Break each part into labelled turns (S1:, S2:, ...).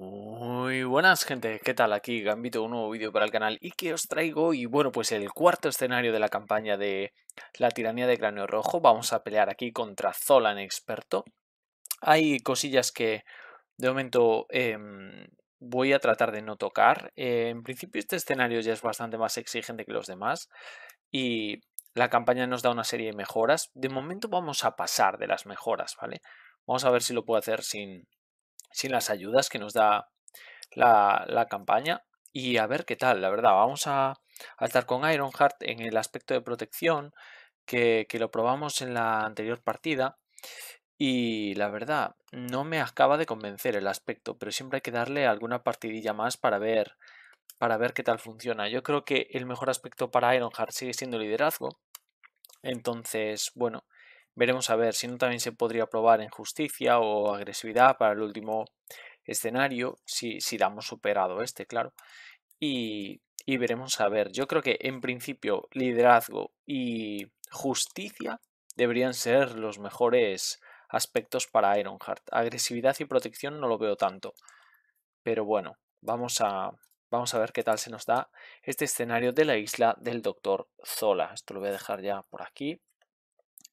S1: Muy buenas gente, ¿qué tal? Aquí Gambito, un nuevo vídeo para el canal y que os traigo y bueno, pues el cuarto escenario de la campaña de la tiranía de Cráneo Rojo. Vamos a pelear aquí contra Zolan Experto. Hay cosillas que de momento em, voy a tratar de no tocar. Eh, en principio este escenario ya es bastante más exigente que los demás y la campaña nos da una serie de mejoras. De momento vamos a pasar de las mejoras, ¿vale? Vamos a ver si lo puedo hacer sin sin las ayudas que nos da la, campaña y a ver qué tal, la verdad. Vamos a, estar con Ironheart en el aspecto de protección que, lo probamos en la anterior partida y la verdad no me acaba de convencer el aspecto, pero siempre hay que darle alguna partidilla más para ver para ver qué tal funciona. Yo creo que el mejor aspecto para Ironheart sigue siendo liderazgo. Entonces, bueno, Veremos a ver si no también se podría probar en justicia o agresividad para el último escenario, si, si damos superado este, claro. Y, veremos a ver. Yo creo que en principio liderazgo y justicia deberían ser los mejores aspectos para Ironheart. Agresividad y protección no lo veo tanto. Pero bueno, vamos a, vamos a ver qué tal se nos da este escenario de la isla del Doctor Zola. Esto lo voy a dejar ya por aquí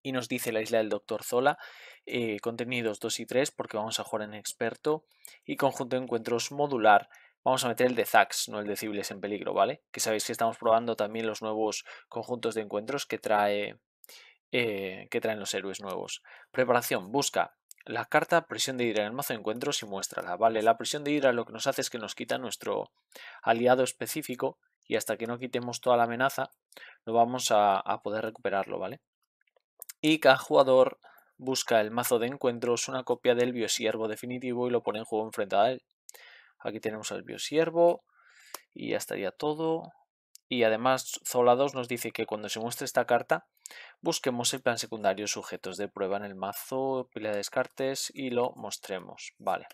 S1: y nos dice la isla del Doctor Zola, eh, contenidos 2 y 3 porque vamos a jugar en experto y conjunto de encuentros modular. Vamos a meter el de Zax, no el de Cibles en peligro, ¿vale? Que sabéis que estamos probando también los nuevos conjuntos de encuentros que trae eh, que traen los héroes nuevos. Preparación, busca la carta presión de ira en el mazo de encuentros y muéstrala, ¿vale? La presión de ira lo que nos hace es que nos quita nuestro aliado específico y hasta que no quitemos toda la amenaza no vamos a poder recuperarlo, ¿vale? y cada jugador busca el mazo de encuentros una copia del biosiervo definitivo y lo pone en juego enfrente a él. Aquí tenemos al biosiervo y ya estaría todo. Y además Zolados nos dice que cuando se muestre esta carta busquemos el plan secundario sujetos de prueba en el mazo, pila de descartes y lo mostremos. Vale.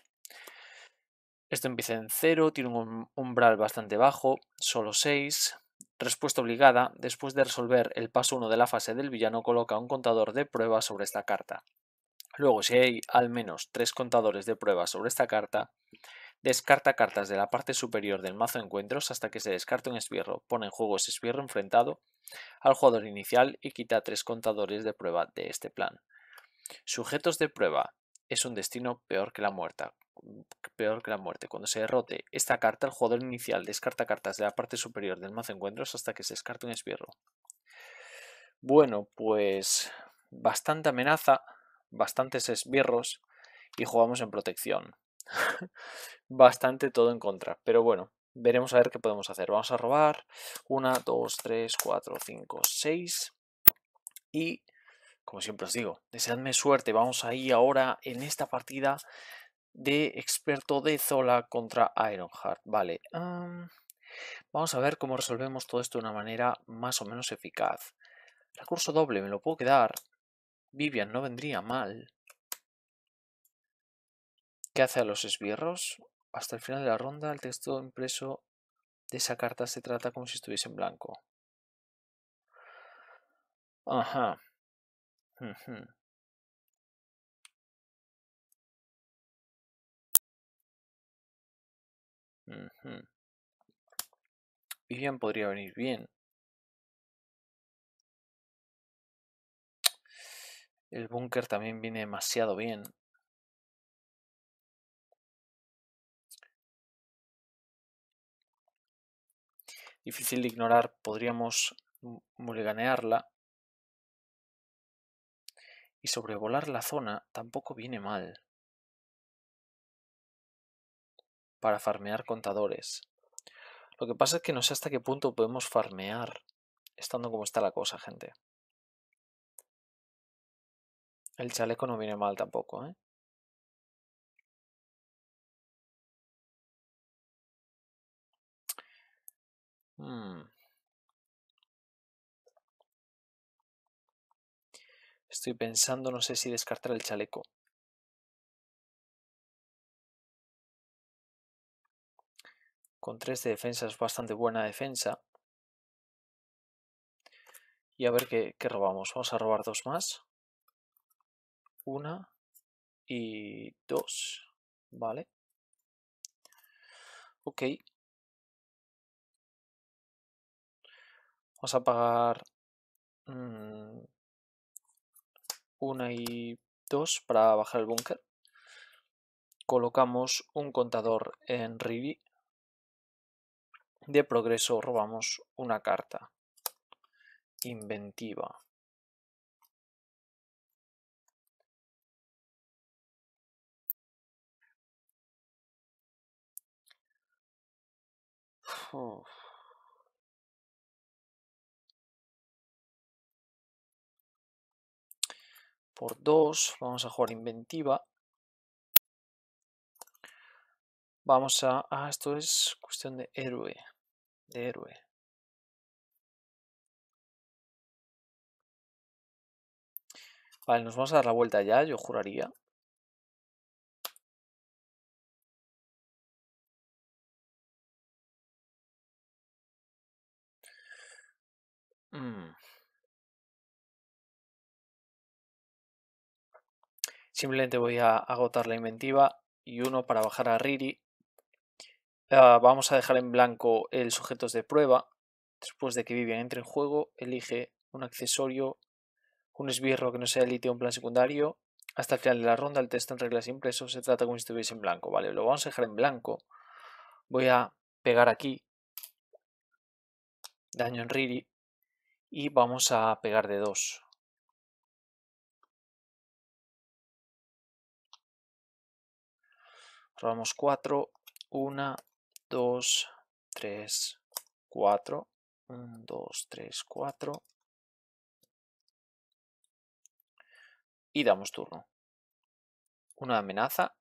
S1: Esto empieza en 0, tiene un umbral bastante bajo, solo 6, Respuesta obligada, después de resolver el paso 1 de la fase del villano coloca un contador de prueba sobre esta carta. Luego, si hay al menos tres contadores de prueba sobre esta carta, descarta cartas de la parte superior del mazo de encuentros hasta que se descarte un esbirro, pone en juego ese esbirro enfrentado al jugador inicial y quita tres contadores de prueba de este plan. Sujetos de prueba es un destino peor que la muerta, Mm, peor que la muerte. Cuando se derrote esta carta, el jugador inicial descarta cartas de la parte superior del mazo de encuentros hasta que se descarte un esbirro. Bueno, pues bastante amenaza, bastantes esbirros y jugamos en protección. bastante todo en contra, pero bueno, veremos a ver qué podemos hacer. Vamos a robar 1, 2, 3, 4, 5, 6 y como siempre os digo, deseadme suerte. Vamos ahí ahora en esta partida de experto de Zola contra Ironheart. Vale, vamos a ver cómo resolvemos todo esto de una manera más o menos eficaz. Recurso doble, me lo puedo quedar. Vivian no vendría mal. ¿Qué hace a los esbirros? Hasta el final de la ronda, el texto impreso de esa carta se
S2: trata como si estuviese en blanco. Ajá. Vivian podría venir bien. El búnker también viene demasiado bien. Difícil de ignorar. Podríamos mulliganearla. Y sobrevolar la zona tampoco viene mal. para farmear contadores. Lo que pasa es que no sé hasta qué punto podemos farmear estando como está la cosa, gente. El chaleco no viene mal tampoco, ¿eh? Hmm. Estoy pensando, no sé si descartar el chaleco. Con tres de defensa es bastante buena defensa. Y a ver qué, robamos. Vamos a robar dos más. Una y dos. Vale. Ok. Vamos a pagar mm, una y dos para bajar el búnker.
S1: Colocamos un contador en Rivi de progreso
S2: robamos una carta. Inventiva. Por dos, vamos a jugar inventiva. Vamos a... Ah, esto es cuestión de héroe héroe Vale, nos vamos a dar la vuelta ya, yo juraría. Mm. Simplemente voy a agotar la inventiva
S1: y uno para bajar a Riri Ah, vamos a dejar en blanco el sujetos de prueba. Después de que Vivian entre en juego, elige un accesorio, un esbirro que no sea elite o un plan secundario. Hasta el final de la ronda, el texto en reglas impreso se trata como si estuviese en blanco. Vale, lo vamos a dejar en blanco. Voy a pegar aquí
S2: daño en Riri y vamos a pegar de dos Robamos cuatro una 2, 3, 4. 1, 2, 3, 4. Y damos turno. Una amenaza.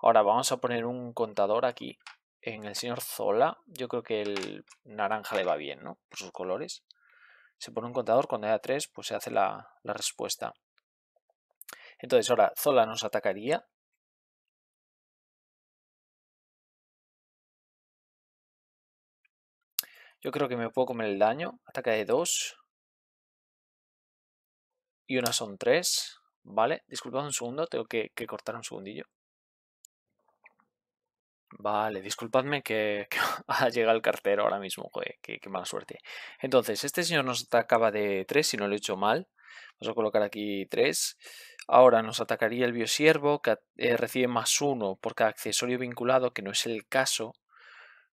S1: Ahora vamos a poner un contador aquí. En el señor Zola, yo creo que el naranja le va bien, ¿no? Por sus colores. Se pone un contador, cuando haya 3, pues se hace la, la
S2: respuesta. Entonces ahora Zola nos atacaría Yo creo que me puedo comer el daño. ataca de 2.
S1: Y una son 3. Vale, disculpad un segundo, tengo que, cortar un segundillo. Vale, disculpadme que, ha llegado el cartero ahora mismo, joder, qué, mala suerte. Entonces, este señor nos atacaba de 3, si no lo he hecho mal. Vamos a colocar aquí 3. Ahora nos atacaría el biosiervo, que eh, recibe más 1 por cada accesorio vinculado, que no es el caso.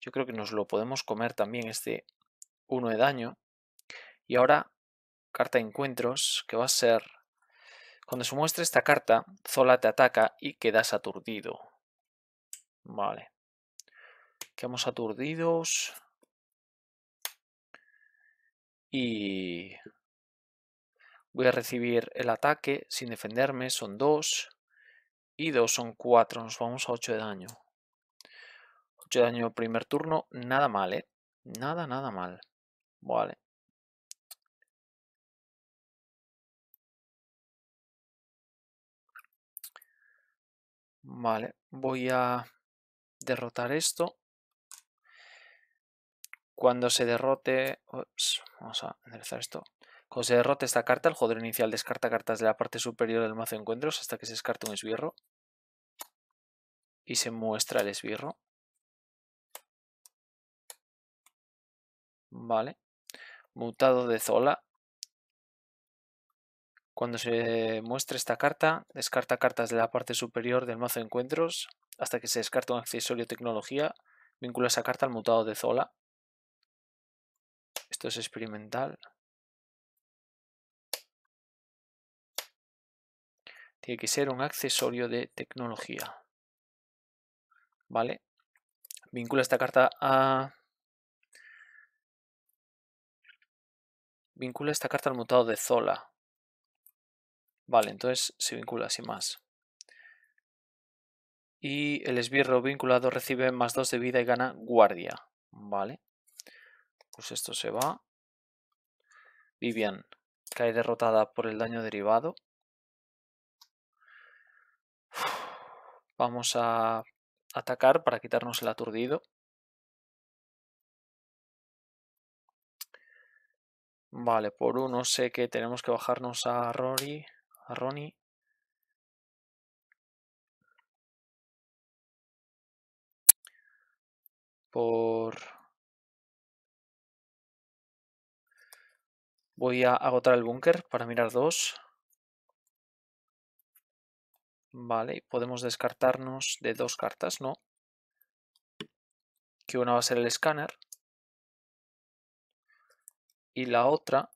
S1: Yo creo que nos lo podemos comer también este 1 de daño. Y ahora, carta de encuentros, que va a ser... Cuando se muestre esta carta, Zola te ataca y quedas aturdido.
S2: Vale. Quedamos aturdidos. Y... Voy a recibir
S1: el ataque sin defenderme, son 2. Y 2 son 4, nos vamos a
S2: 8 de daño de daño primer turno, nada mal, ¿eh? Nada, nada mal. Vale. Vale, voy a derrotar esto. Cuando
S1: se derrote... vamos a enderezar esto. Cuando se derrote esta carta, el jugador inicial descarta
S2: cartas de la parte superior del mazo de encuentros hasta que se descarta un esbirro. Y se muestra el esbirro. Vale. Mutado de Zola.
S1: Cuando se muestre esta carta, descarta cartas de la parte superior del mazo de encuentros hasta que se descarta un accesorio de tecnología. Vincula esa carta al mutado de Zola.
S2: Esto es experimental. Tiene que ser un accesorio de tecnología. ¿Vale? Vincula esta carta a Vincula esta carta al mutado de Zola. Vale, entonces se vincula sin más. Y
S1: el esbirro vinculado recibe más 2 de vida y gana guardia. Vale. Pues esto se va. Vivian cae derrotada por el daño
S2: derivado. Vamos a atacar para quitarnos el aturdido. Vale, por uno sé que tenemos que bajarnos a Rory, a Ronnie. Por... Voy a agotar el búnker para mirar dos. Vale, podemos descartarnos de dos cartas, ¿no? Que una va a ser el escáner y la otra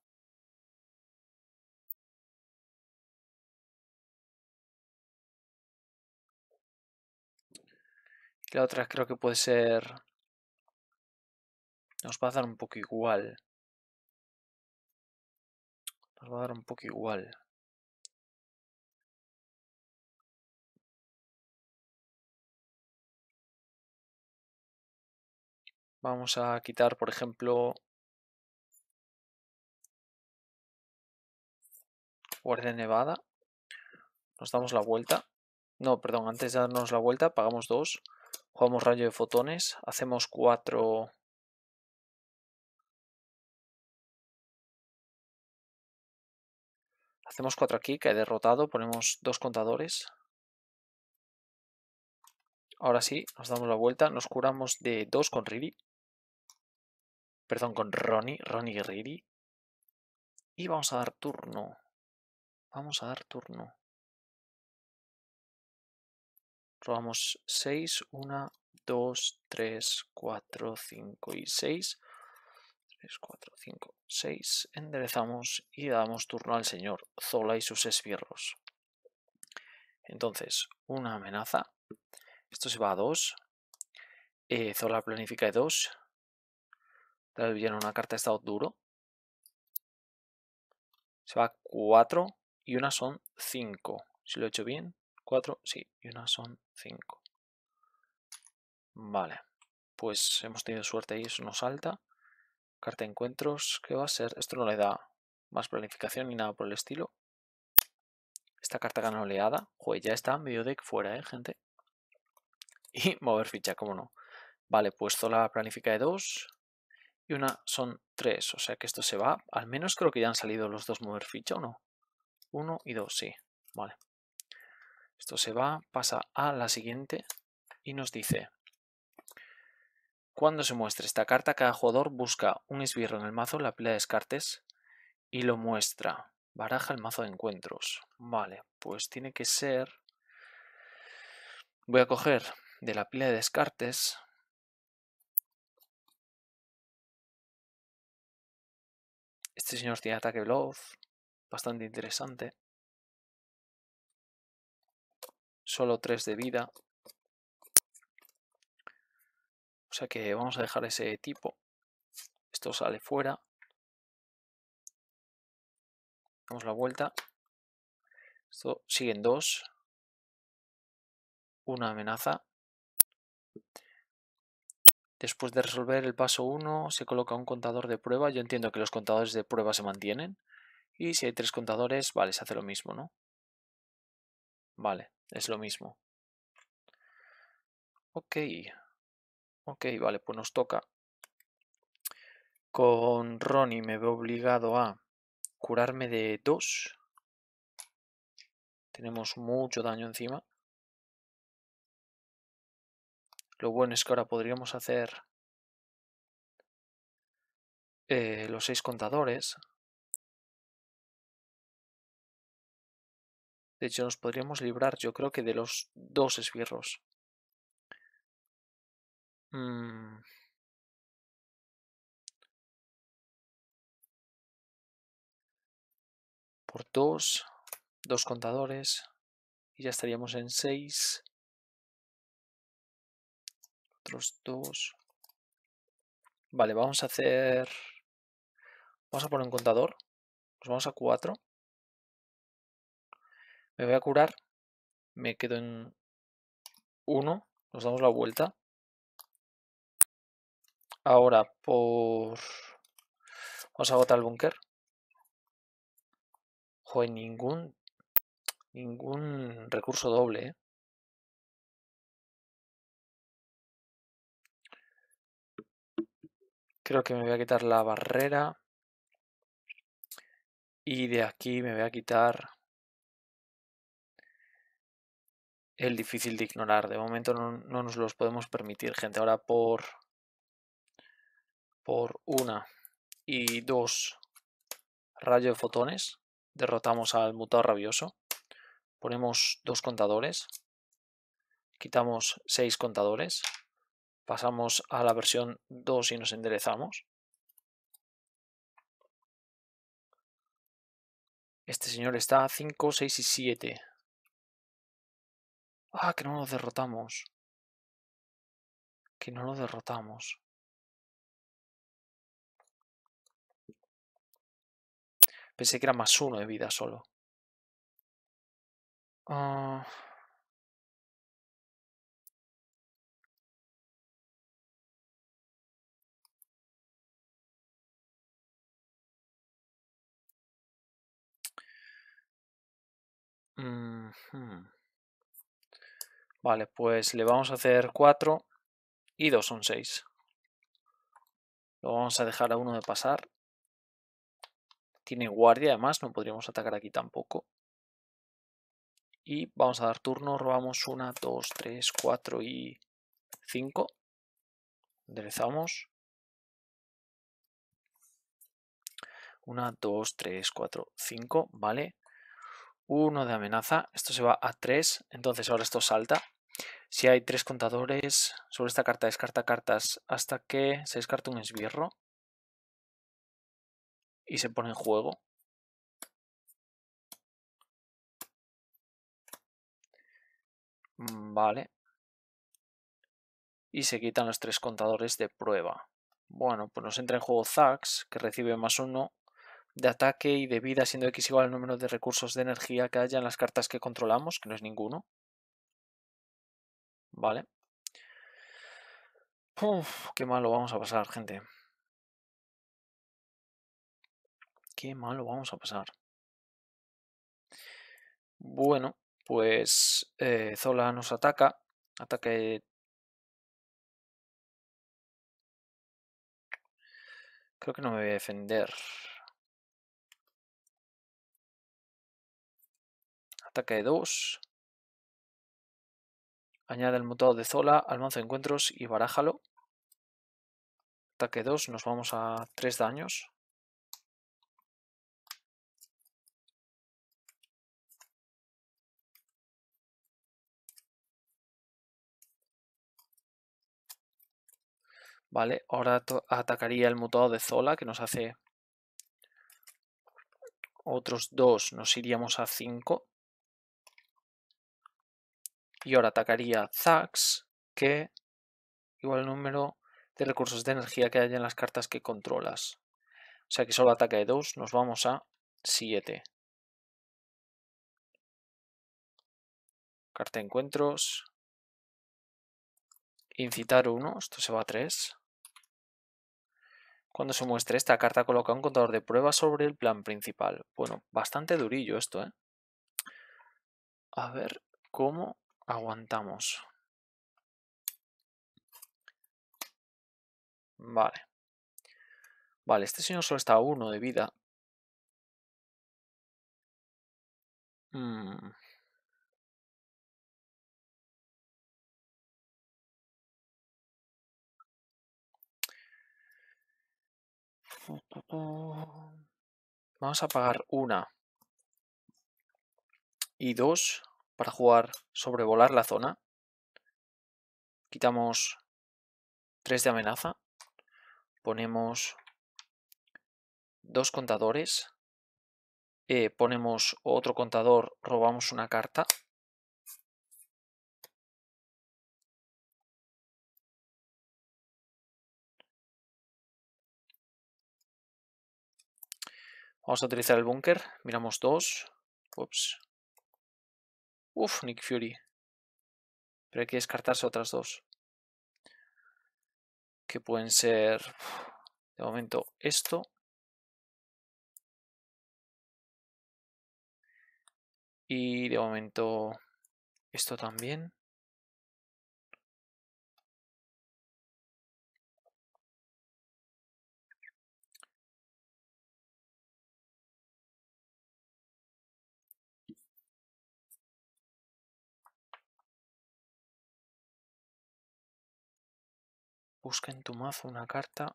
S2: La otra creo que puede ser... Nos va a dar un poco igual. Nos va a dar un poco igual. Vamos a quitar, por ejemplo, Guardia de Nevada. Nos damos la vuelta. No, perdón, antes de darnos la vuelta, pagamos dos. Jugamos rayo de fotones. Hacemos cuatro. Hacemos cuatro aquí, que he derrotado. Ponemos dos contadores.
S1: Ahora sí, nos damos la vuelta. Nos curamos de dos con Riri.
S2: Perdón, con Ronnie. Ronnie y Riri. Y vamos a dar turno vamos a dar turno. Robamos 6, 1, 2, 3, 4, 5 y 6.
S1: 3, 4, 5, 6. Enderezamos y damos turno al señor Zola y sus esbirros. Entonces, una amenaza. Esto se va a 2. Eh, Zola planifica de 2. Tal una carta de estado duro. Se va a 4 y una son 5. Si lo he hecho bien, 4, sí, y una son 5. Vale, pues hemos tenido suerte y eso nos salta. Carta de encuentros, ¿qué va a ser? Esto no le da más planificación ni nada por el estilo. Esta carta gana oleada. Joder, ya está, medio deck fuera, ¿eh, gente? Y mover ficha, cómo no. Vale, puesto la planifica de dos, y una son 3. O sea que esto se va. Al menos creo que ya han salido los dos mover ficha, ¿o no? 1 y 2, sí. Vale. Esto se va, pasa a la siguiente y nos dice, cuando se muestre esta carta, cada jugador busca un esbirro en el mazo, la pila de descartes, y lo muestra. Baraja el mazo de encuentros. Vale, pues tiene que ser... Voy a coger
S2: de la pila de descartes. Este señor tiene ataque veloz bastante interesante. Solo 3 de vida. O sea que vamos a dejar ese tipo. Esto sale fuera. Damos la vuelta. Esto siguen dos. Una amenaza. Después de resolver el paso 1, se coloca un
S1: contador de prueba. Yo entiendo que los contadores de prueba se mantienen. Y si hay tres contadores, vale, se hace lo
S2: mismo, ¿no? Vale, es lo mismo. Ok. Ok, vale, pues nos toca. Con Ronnie me veo obligado a curarme de dos. Tenemos mucho daño encima. Lo bueno es que ahora podríamos hacer eh, los seis contadores. De hecho, nos podríamos librar, yo creo que de los dos esbirros. Mm. Por dos, dos contadores, y ya estaríamos en seis. Otros dos. Vale, vamos a hacer... Vamos a poner un contador. Nos vamos a cuatro. Me voy a curar. Me quedo en uno Nos damos la vuelta. Ahora por... Vamos a agotar el búnker. Joder, ningún... Ningún recurso doble, ¿eh? Creo que me voy a quitar la barrera. Y de aquí me voy a quitar
S1: el difícil de ignorar. De momento no, nos los podemos permitir, gente. Ahora por, por una y dos rayos de fotones derrotamos al mutado rabioso. Ponemos dos contadores. Quitamos seis contadores. Pasamos a la versión 2 y nos enderezamos.
S2: Este señor está a 5, 6 y 7. Ah, que no lo derrotamos. Que no lo derrotamos. Pensé que era más uno de vida solo. Ah. Vale, pues le vamos a
S1: hacer 4 y 2 son 6. Lo vamos a dejar a uno de pasar. Tiene guardia además, no podríamos atacar aquí tampoco.
S2: Y vamos a dar turno, robamos 1, 2, 3, 4 y 5. Enderezamos. 1, 2, 3, 4, 5, ¿vale?
S1: 1 de amenaza, esto se va a 3, entonces ahora esto salta, si hay tres
S2: contadores, sobre esta carta descarta cartas hasta que se descarta un esbirro y se pone en juego. Mm, vale. Y se quitan los tres contadores de prueba. Bueno, pues nos entra en juego
S1: Zax, que recibe más uno de ataque y de vida, siendo X igual al número de recursos de energía que haya en las cartas que controlamos, que no es ninguno. Vale.
S2: Uf, qué malo vamos a pasar, gente. Qué malo vamos a pasar. Bueno, pues eh, Zola nos ataca. Ataque... Creo que no me voy a defender. Ataque 2. Añade el mutado de Zola al mazo de encuentros y barájalo. Ataque 2, nos vamos a 3 daños. Vale, ahora atacaría el mutado de
S1: Zola que nos hace otros 2, nos iríamos a 5. Y ahora atacaría Zax, que igual el número de recursos de energía que hay en las cartas que controlas.
S2: O sea que solo ataca de 2, nos vamos a 7. Carta de encuentros. Incitar 1, esto se va a 3. Cuando se
S1: muestre esta carta coloca un contador de pruebas sobre el plan principal. Bueno, bastante durillo esto, ¿eh?
S2: A ver cómo aguantamos. Vale. Vale, este señor solo está uno de vida. Mm. Vamos a pagar una
S1: y dos para jugar sobrevolar la zona. Quitamos 3 de amenaza. Ponemos
S2: dos contadores. Eh, ponemos otro contador, robamos una carta. Vamos a utilizar el búnker. Miramos dos.
S1: Ups. Uf, Nick Fury. Pero hay que descartarse otras
S2: dos. Que pueden ser, de momento, esto. Y de momento, esto también. Busca en tu mazo una carta.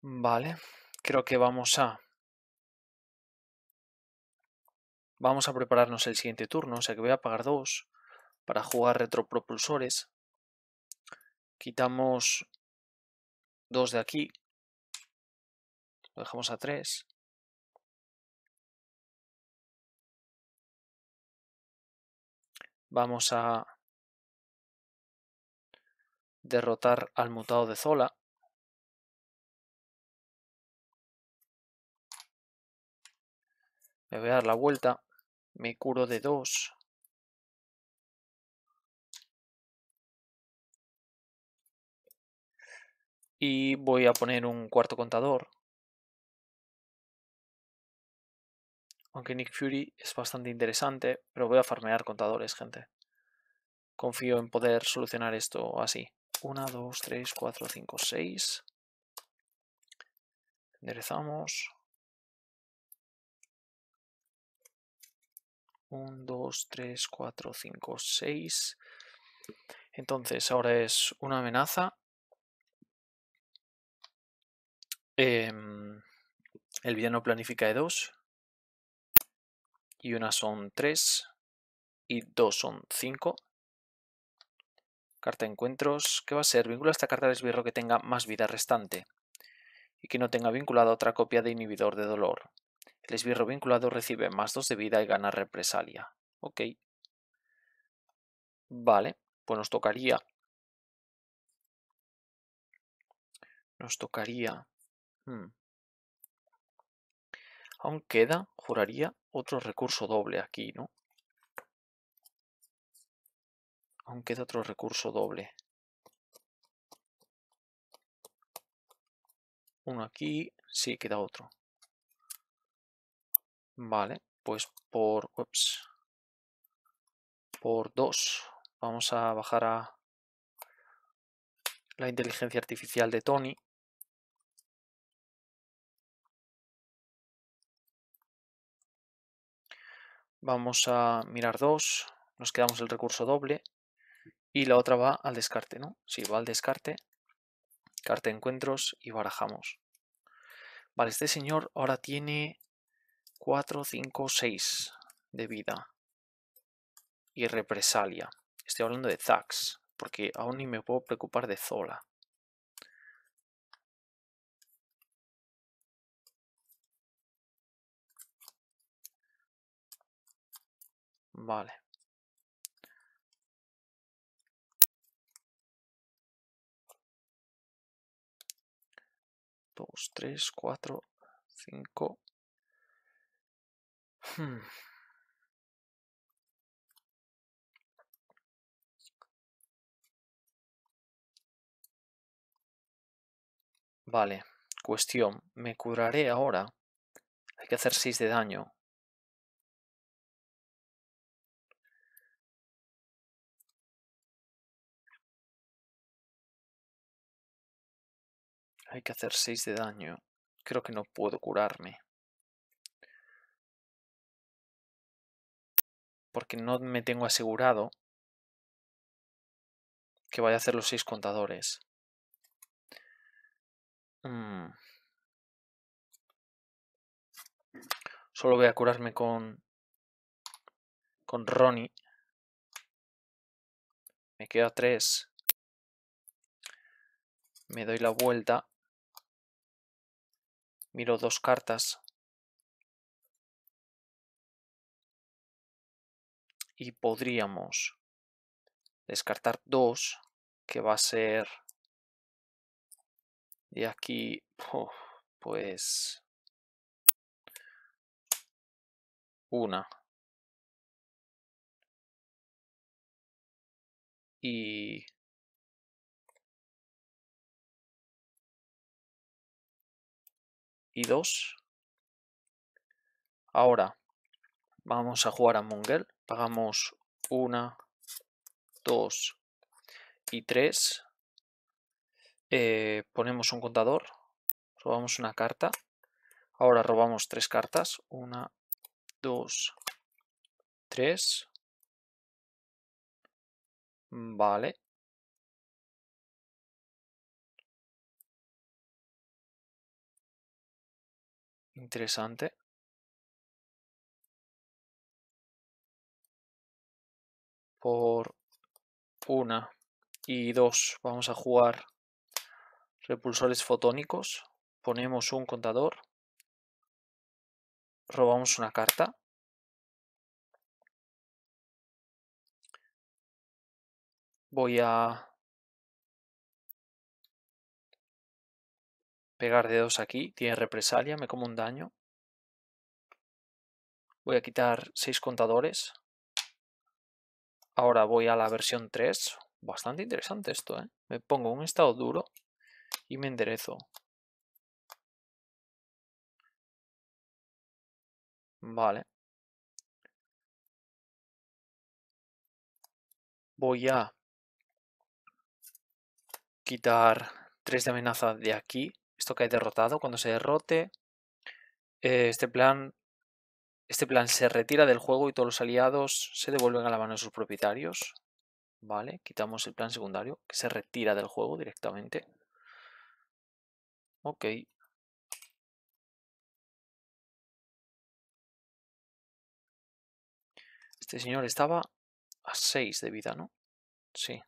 S2: Vale, creo que vamos a...
S1: Vamos a prepararnos el siguiente turno, o sea que voy a pagar dos
S2: para jugar retropropulsores. Quitamos dos de aquí, dejamos a 3. Vamos a derrotar al mutado de Zola. Me voy a dar la vuelta. Me curo de 2. Y voy a poner un cuarto contador.
S1: Aunque Nick Fury es bastante interesante, pero voy a farmear contadores, gente. Confío en poder solucionar esto así. 1, 2, 3, 4, 5,
S2: 6. Enderezamos. 1, 2, 3, 4, 5,
S1: 6. Entonces, ahora es una amenaza. Eh, el villano planifica E2 y una son 3 y dos son 5. Carta encuentros, qué va a ser? Vincula esta carta al esbirro que tenga más vida restante y que no tenga vinculada otra copia de inhibidor de dolor. El esbirro vinculado recibe más 2 de vida y gana represalia. Ok.
S2: Vale, pues nos tocaría... Nos tocaría... Hmm.
S1: Aún queda, juraría, otro recurso doble aquí, ¿no?
S2: Aún queda otro recurso doble. Uno aquí, sí, queda otro. Vale, pues por... Ups, por dos. Vamos a bajar a la inteligencia artificial de Tony. Vamos a mirar dos, nos quedamos el
S1: recurso doble y la otra va al descarte, ¿no? Sí, va al descarte, carta encuentros y barajamos. Vale, este señor ahora tiene 4, 5, 6 de vida y represalia.
S2: Estoy hablando de Zax, porque aún ni me puedo preocupar de Zola. Vale. Dos, tres, cuatro, cinco. Hmm. Vale, cuestión, me curaré ahora. Hay que hacer seis de daño. Hay que hacer 6 de daño. Creo que no puedo curarme. Porque no me tengo asegurado que vaya a hacer los 6 contadores. Mm. Solo voy a curarme con... Con Ronnie. Me queda 3. Me doy la vuelta. Miro dos cartas. Y podríamos descartar dos, que va a ser de aquí, pues una. Y y 2. Ahora vamos a jugar a Mongel. Pagamos 1,
S1: 2 y 3. Eh, ponemos un contador. Robamos una carta. Ahora robamos tres cartas.
S2: 1, 2, 3. Vale. interesante por una y dos vamos a jugar repulsores fotónicos ponemos un contador robamos una carta voy a Pegar dedos aquí, tiene represalia, me como un daño. Voy a quitar 6 contadores.
S1: Ahora voy a la versión 3. Bastante interesante esto, ¿eh? Me pongo un estado duro
S2: y me enderezo. Vale. Voy a quitar 3
S1: de amenaza de aquí esto que derrotado, cuando se derrote, eh, este plan este plan se retira del juego y todos los aliados se devuelven a la mano de sus propietarios. Vale, quitamos el plan secundario, que se retira del juego directamente.
S2: Ok. Este señor estaba a 6 de vida, ¿no? Sí,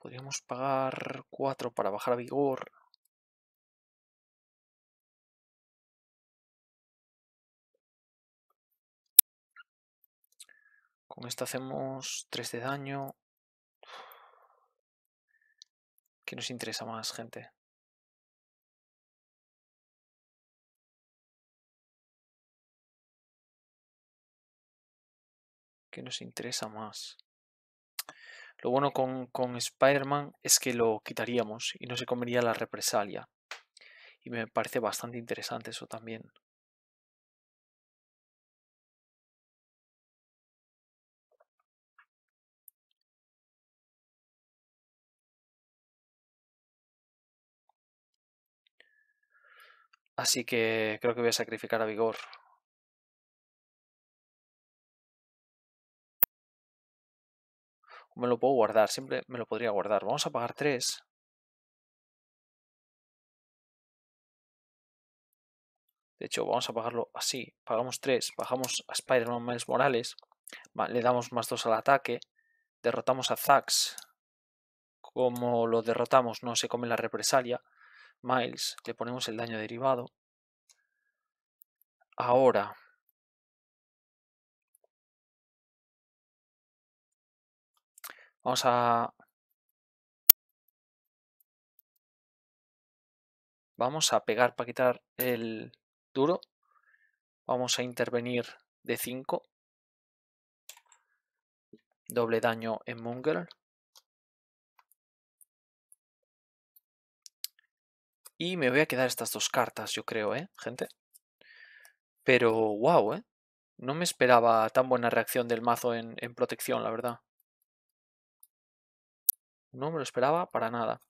S2: Podríamos pagar 4 para bajar a vigor. Con esta hacemos 3 de daño. ¿Qué nos interesa más, gente? ¿Qué nos interesa más? Lo bueno con, Spider-Man
S1: es que lo quitaríamos y no se comería la represalia. Y me parece bastante
S2: interesante eso también. Así que creo que voy a sacrificar a Vigor me lo puedo guardar, siempre me lo podría guardar. Vamos a pagar 3. De hecho, vamos a pagarlo así. Pagamos 3, bajamos a Spider-Man Miles Morales,
S1: le damos más 2 al ataque, derrotamos a Zax. Como lo derrotamos, no se come la represalia. Miles, le ponemos el daño derivado.
S2: Ahora, Vamos a... Vamos a pegar para quitar el duro. Vamos a intervenir de 5. Doble daño en Munger. Y me voy a quedar estas dos cartas,
S1: yo creo, ¿eh, gente? Pero, wow, ¿eh? No me esperaba tan buena reacción del mazo en, en protección, la verdad. No me lo esperaba para nada.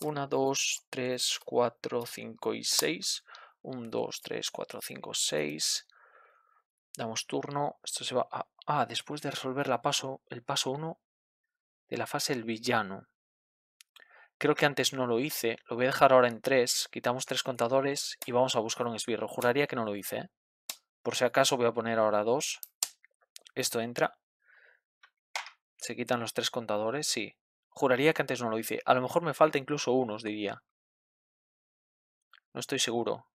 S1: 1, 2, 3, 4, 5 y 6. 1, 2, 3, 4, 5, 6. Damos turno. Esto se va a... Ah, después de resolver la paso, el paso 1 de la fase del villano. Creo que antes no lo hice. Lo voy a dejar ahora en 3. Quitamos 3 contadores y vamos a buscar un esbirro. Juraría que no lo hice. ¿eh? Por si acaso voy a poner ahora 2. Esto entra. Se quitan los 3 contadores. Sí, Juraría que antes no lo hice. A lo mejor me falta incluso unos, diría. No estoy seguro.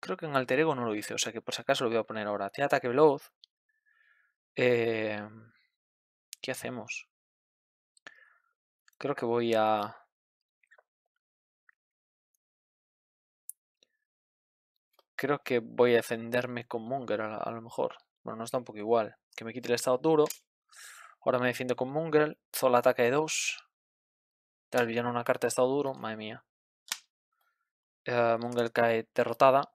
S1: Creo que en alter ego no lo hice, o sea que por si acaso lo voy a poner ahora. Tiene ataque veloz.
S2: Em, ¿Qué hacemos? Creo que voy a... Creo que voy a defenderme con Monger a, lo mejor. Bueno, no está un
S1: poco igual. Que me quite el estado duro. Ahora me defiendo con Mungrel, Zola ataca de 2. Tal villano una carta de estado duro. Madre mía. Eh, Mungrel cae derrotada.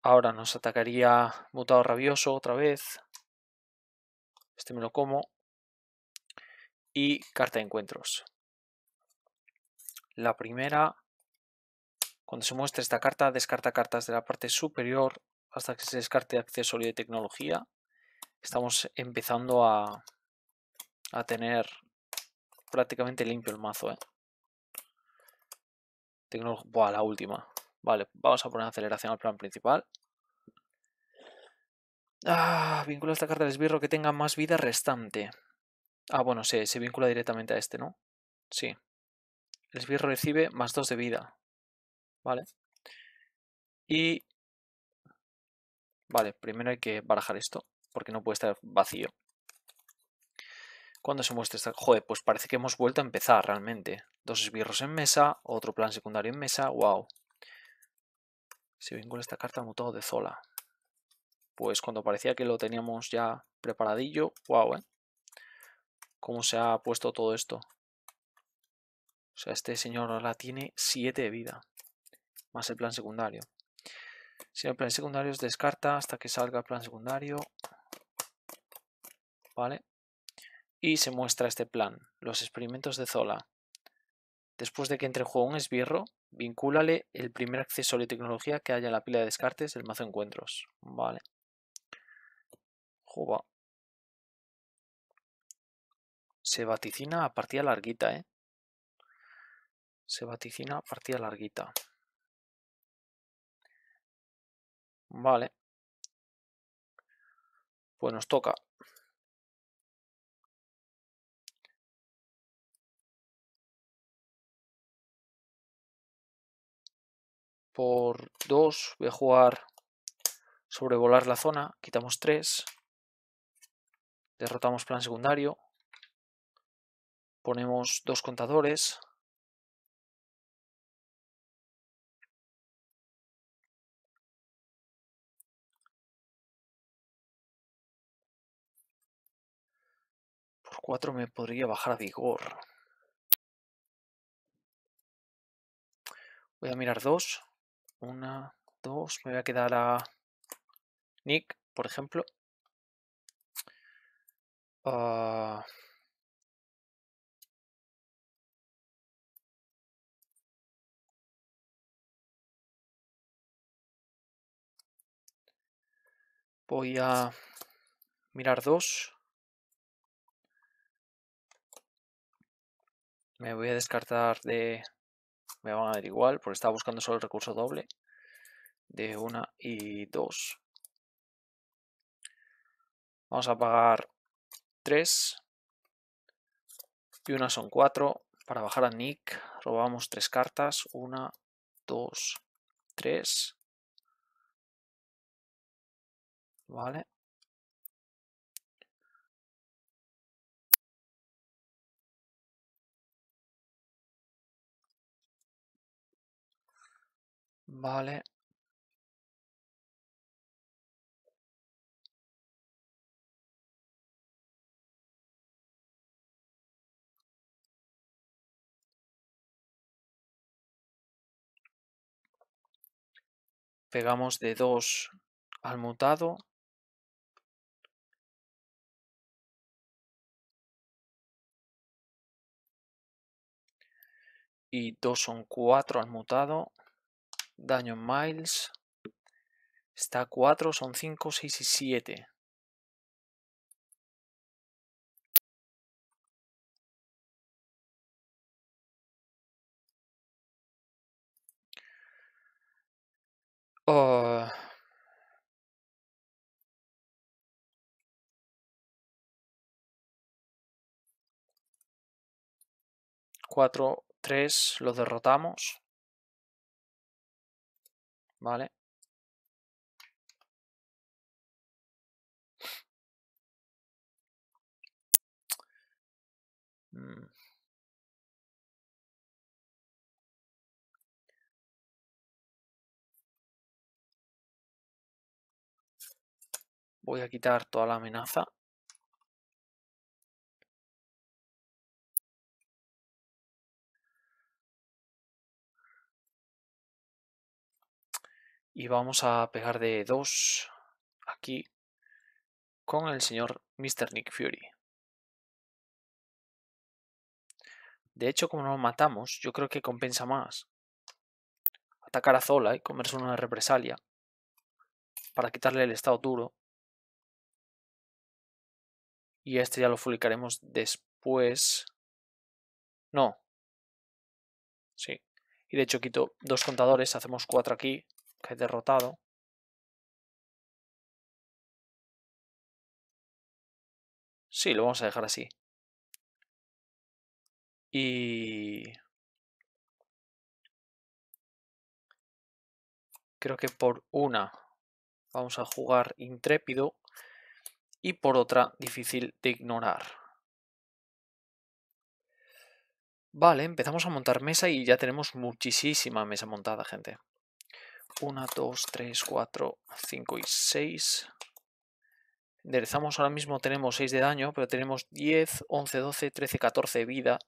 S1: Ahora nos atacaría Mutado Rabioso otra vez. Este me lo como. Y carta de encuentros. La primera, cuando se muestre esta carta, descarta cartas de la parte superior hasta que se descarte accesorio de tecnología estamos empezando a, tener prácticamente limpio el mazo. ¿eh? Buah, la última. Vale, vamos a poner aceleración al plan principal. Ah, vincula esta carta de esbirro que tenga más vida restante. Ah, bueno, se vincula directamente a este, ¿no? Sí. El esbirro recibe más 2 de vida. Vale. Y... Vale, primero hay que barajar esto porque no puede estar vacío. Cuando se muestra esta... Joder, pues parece que hemos vuelto a empezar realmente. Dos esbirros en mesa, otro plan secundario en mesa, wow. Se vincula esta carta mutado de Zola. Pues cuando parecía que lo teníamos ya preparadillo, wow, ¿eh? ¿Cómo se ha puesto todo esto? O sea, este señor ahora tiene 7 de vida. Más el plan secundario. Si el plan secundario se descarta hasta que salga el plan secundario, ¿vale? Y se muestra este plan, los experimentos de Zola. Después de que entre en juego un esbirro, vincúlale el primer accesorio de tecnología que haya en la pila de descartes del mazo encuentros, ¿vale?
S2: Se vaticina a partida larguita, ¿eh? Se vaticina a partida larguita. Vale. Pues nos toca por 2. Voy a jugar sobrevolar la zona. Quitamos 3. Derrotamos plan secundario. Ponemos dos contadores. Por 4 me podría bajar a vigor. Voy a mirar 2. Una, dos, me voy a quedar a Nick, por ejemplo. ah Voy a mirar dos. Me voy a descartar de me van a dar igual
S1: porque estaba buscando solo el recurso doble de 1 y 2. Vamos a pagar 3 y una son 4. Para bajar a Nick robamos 3 cartas. 1,
S2: 2, 3. Vale. Vale. Pegamos de 2 al mutado. Y 2 son 4 al mutado daño en miles. Está a 4, son 5, 6 y 7. Oh. Ah. Cuatro, tres, lo derrotamos. ¿vale? Mm. Voy a quitar toda la amenaza. y vamos a pegar de dos aquí con el señor Mr. Nick Fury.
S1: De hecho, como no lo matamos, yo creo que compensa más atacar a Zola y comerse una represalia para quitarle el estado
S2: duro. Y este ya lo publicaremos después. No. Sí. Y de hecho quito dos contadores, hacemos cuatro aquí que he derrotado. Sí, lo vamos a dejar así. Y... Creo que por una vamos a jugar
S1: intrépido y por otra difícil de ignorar. Vale, empezamos a montar mesa y ya tenemos muchísima mesa montada, gente. 1, 2, 3, 4, 5 y 6. Enderezamos ahora mismo, tenemos 6 de daño, pero tenemos 10, 11, 12,
S2: 13, 14 de vida.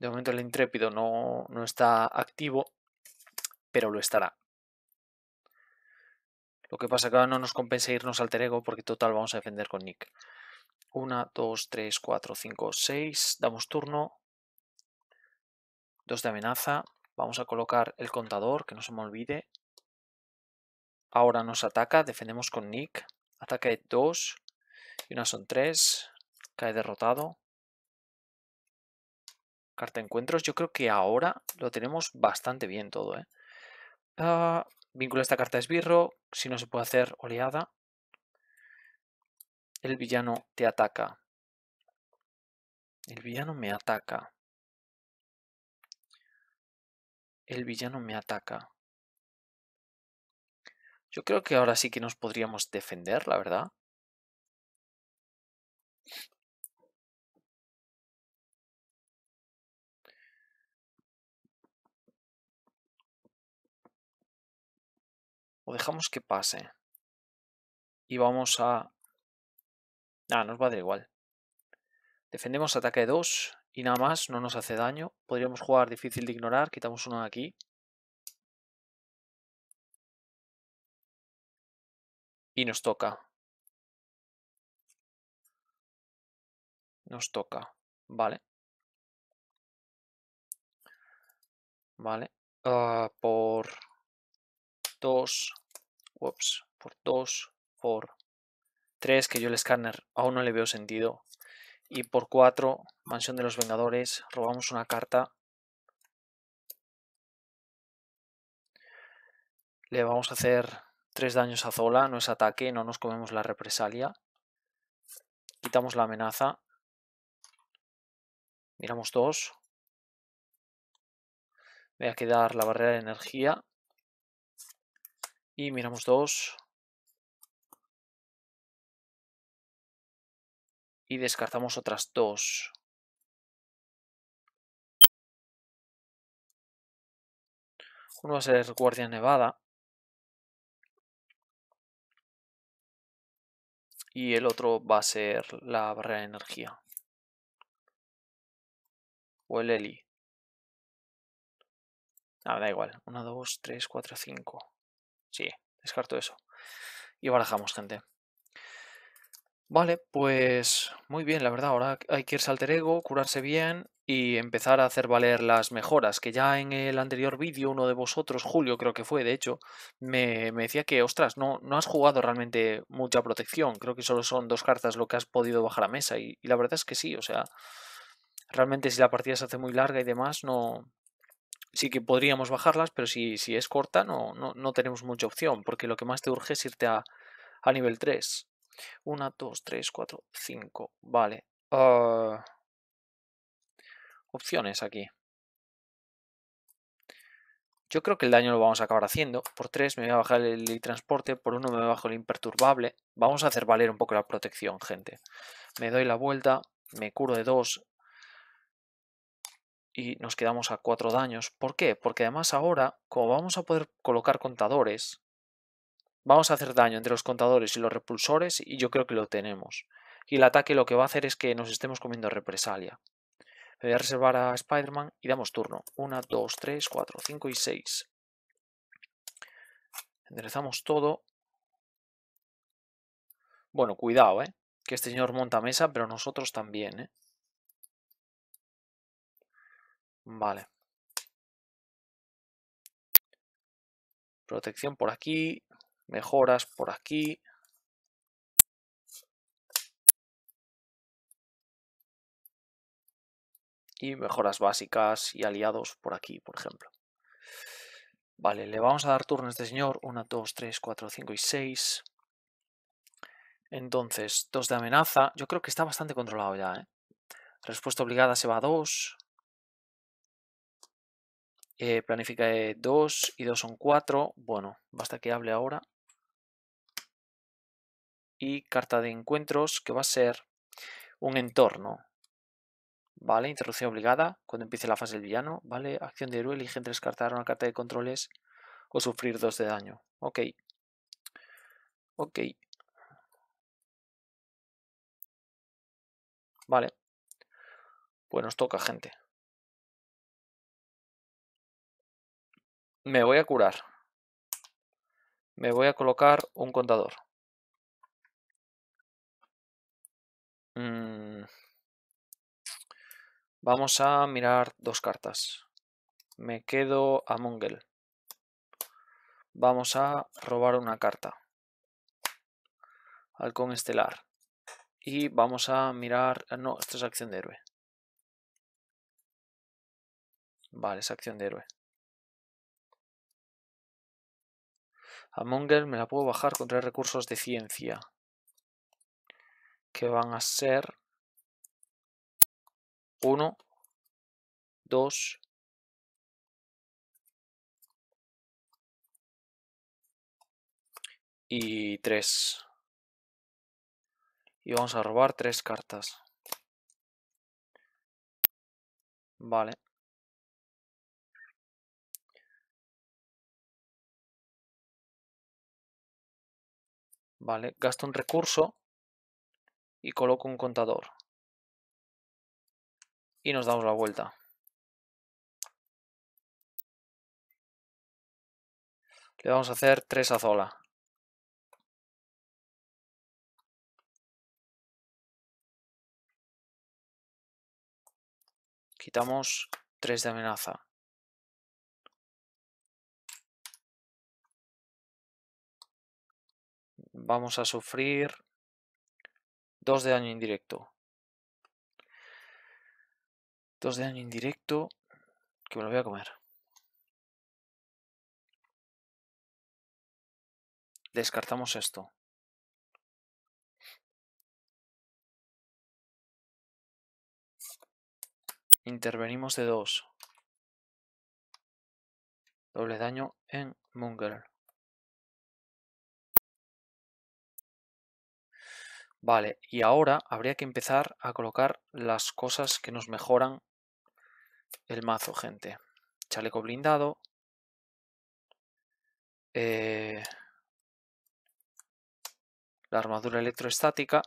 S2: De momento el intrépido no, está activo, pero lo estará.
S1: Lo que pasa es que ahora no nos compensa irnos al Terego porque total vamos a defender con Nick. 1, 2, 3, 4, 5, 6. Damos turno. 2 de amenaza. Vamos a colocar el contador, que no se me olvide. Ahora nos ataca, defendemos con Nick. Ataca de 2. Y una son 3. Cae derrotado. Carta de encuentros. Yo creo que ahora lo tenemos bastante bien todo. ¿eh? Ah, esta carta a esbirro. Si no se puede hacer oleada.
S2: El villano te ataca. El villano me ataca. El villano me ataca. Yo creo que ahora sí que nos podríamos defender, la verdad. O dejamos que pase. Y vamos a...
S1: Ah, nos va a dar igual. Defendemos ataque 2 y nada más,
S2: no nos hace daño. Podríamos jugar difícil de ignorar, quitamos uno de aquí. Y nos toca. Nos toca, vale. Vale, ah, por por ups, por dos. por tres.
S1: que yo el escáner aún no le veo sentido. Y por 4, Mansión de los Vengadores, robamos una carta. Le vamos a hacer 3 daños a Zola, no es ataque, no nos comemos la represalia.
S2: Quitamos la amenaza. Miramos 2. Voy a quedar la barrera de energía. Y miramos 2. y descartamos otras dos. Uno va a ser Guardia Nevada. Y el otro va a ser la barrera de energía. O el Eli. Ah, da igual. 1, 2, 3, 4,
S1: 5. Sí, descarto eso. Y barajamos, gente. Vale, pues muy bien, la verdad. Ahora hay que irse al ego, curarse bien y empezar a hacer valer las mejoras. Que ya en el anterior vídeo, uno de vosotros, Julio creo que fue, de hecho, me, decía que, ostras, no, no has jugado realmente mucha protección. Creo que solo son dos cartas lo que has podido bajar a mesa. Y, la verdad es que sí, o sea, realmente si la partida se hace muy larga y demás, no... Sí que podríamos bajarlas, pero si, es corta no, no, no tenemos mucha opción, porque lo que más te urge es irte a, a nivel 3. 1, 2, 3, 4, 5. Vale. Ah. opciones aquí. Yo creo que el daño lo vamos a acabar haciendo. Por 3 me voy a bajar el transporte. Por 1 me bajo el imperturbable. Vamos a hacer valer un poco la protección, gente. Me doy la vuelta. Me curo de 2. Y nos quedamos a 4 daños. ¿Por qué? Porque además ahora, como vamos a poder colocar contadores, Vamos a hacer daño entre los contadores y los repulsores y yo creo que lo tenemos. Y el ataque lo que va a hacer es que nos estemos comiendo represalia. voy a reservar a Spider-Man y damos turno. 1, 2, 3, 4, 5 y 6. Enderezamos todo. Bueno, cuidado,
S2: ¿eh? Que este señor monta mesa, pero nosotros también, ¿eh? Vale. Protección por aquí mejoras por aquí. Y mejoras básicas y aliados por aquí, por ejemplo. Vale, le vamos a dar
S1: turnos a este señor. 1, 2, 3, 4, 5 y 6. Entonces, 2 de amenaza. Yo creo que está bastante controlado ya. ¿eh? Respuesta obligada se va a 2.
S2: Eh, planifica 2 eh, y 2 son 4. Bueno, basta que hable ahora y carta de
S1: encuentros que va a ser un entorno. Vale, interrupción obligada cuando empiece la fase del villano. Vale, acción de héroe, elige descartar una carta de controles o sufrir
S2: dos de daño. Ok. Ok. Vale. Pues nos toca, gente. Me voy a curar. Me voy a colocar un contador. Mm, vamos a
S1: mirar dos cartas. Me quedo a Mongel. Vamos a robar una carta. Halcón Estelar.
S2: Y vamos a mirar... Ah, no, esto es acción de héroe. Vale, es acción de héroe. A Mongel me la puedo bajar con tres recursos de ciencia que van a ser 1, 2, y 3. Y vamos a robar 3 cartas. Vale. Vale, gasto un recurso y coloco un contador. Y nos damos la vuelta. Le vamos a hacer tres a Zola. Quitamos tres de amenaza. Vamos a sufrir dos de daño indirecto. dos de daño indirecto que me lo voy a comer. Descartamos esto. Intervenimos de dos, Doble daño en Munger. Vale, y ahora habría que empezar a colocar las cosas que nos mejoran
S1: el mazo, gente. Chaleco blindado.
S2: Eh, la armadura electroestática.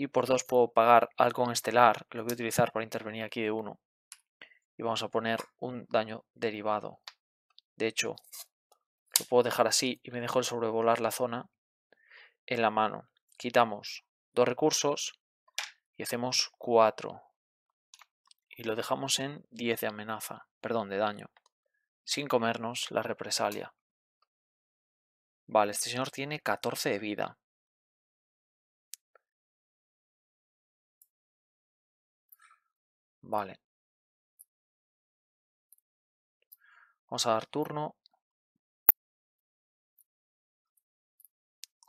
S2: y por dos puedo pagar en Estelar, lo voy a utilizar para intervenir aquí de uno Y vamos a poner
S1: un daño derivado. De hecho, lo puedo dejar así y me dejo el sobrevolar la zona en la mano. Quitamos dos recursos y hacemos cuatro. Y lo dejamos en 10 de amenaza,
S2: perdón, de daño, sin comernos la represalia. Vale, este señor tiene 14 de vida. Vale. Vamos a dar turno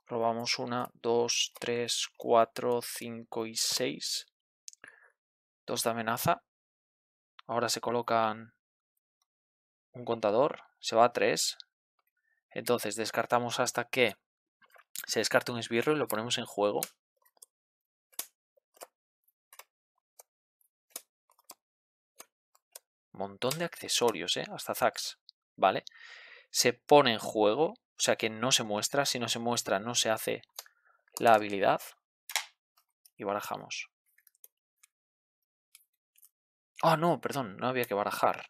S2: Robamos una, dos, tres, cuatro, cinco
S1: y seis. Dos de amenaza. Ahora se colocan un contador. Se va a tres. Entonces descartamos
S2: hasta que se descarte un esbirro y lo ponemos en juego. Montón
S1: de accesorios, ¿eh? Hasta Zax. Vale. Se pone en juego o sea que no se muestra. Si no se muestra, no se hace la habilidad. Y barajamos. Ah, no, perdón, no había que barajar.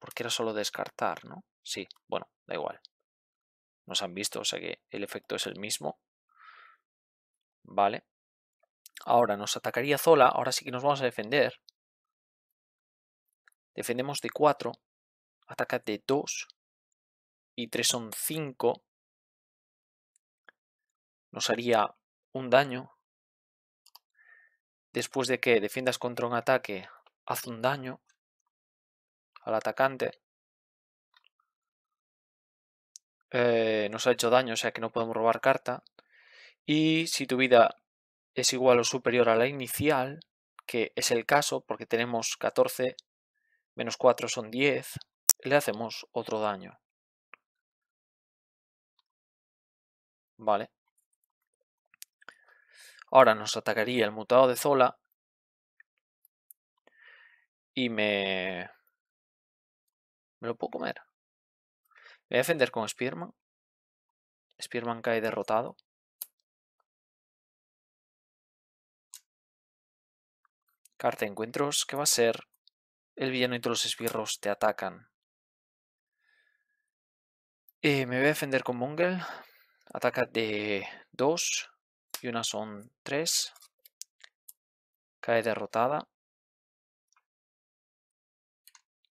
S1: Porque era solo descartar, ¿no? Sí, bueno, da igual. Nos han visto, o sea que el efecto es el mismo. Vale. Ahora nos atacaría Zola, ahora sí que nos vamos a defender.
S2: Defendemos de 4, ataca de 2 y 3 son 5, nos haría un daño. Después de que defiendas contra un ataque, haz un daño
S1: al atacante. Eh, nos ha hecho daño, o sea que no podemos robar carta. Y si tu vida es igual o superior a la inicial, que es el caso porque tenemos 14 menos 4 son 10, le hacemos otro daño. Vale. Ahora nos atacaría
S2: el mutado de Zola. Y me... Me lo puedo comer. Me voy a defender con Spearman. Spearman cae derrotado. Carta de encuentros. que va a ser? El villano y todos los
S1: esbirros te atacan. y eh, me voy a defender con Mungle. Ataca de 2 y una son 3. Cae derrotada.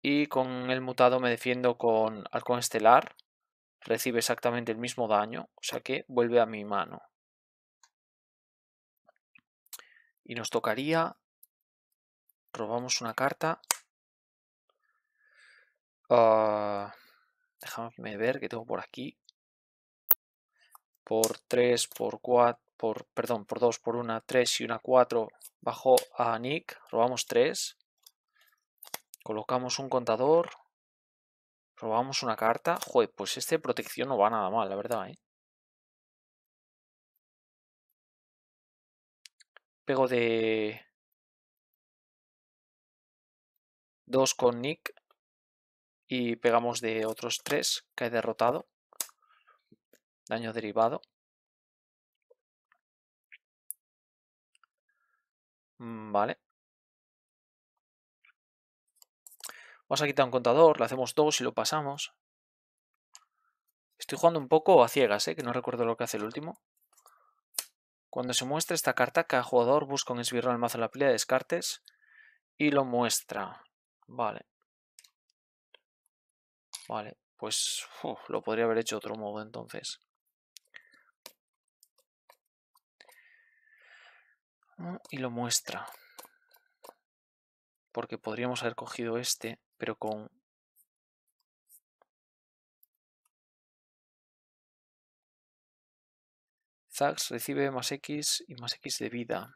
S1: Y con el mutado me defiendo con Halcón Estelar. Recibe exactamente el
S2: mismo daño, o sea que vuelve a mi mano. Y nos tocaría... Robamos una carta.
S1: Uh, déjame ver que tengo por aquí por 3, por 4, por, perdón, por 2, por 1, 3 y una 4, bajo a Nick, robamos 3, colocamos
S2: un contador, robamos una carta. Joder, pues este protección no va nada mal, la verdad, ¿eh? Pego de 2 con Nick y pegamos de otros 3 que he derrotado daño derivado, mm, Vale. Vamos a quitar un contador, le hacemos dos y lo pasamos. Estoy jugando un poco
S1: a ciegas, ¿eh? que no recuerdo lo que hace el último. Cuando se muestra esta carta, cada jugador busca un esbirro en el mazo de la pila de descartes y lo muestra. Vale. Vale, pues lo podría haber hecho otro modo entonces.
S2: y lo muestra. Porque podríamos haber cogido este, pero con... Zax recibe más X y más X de vida.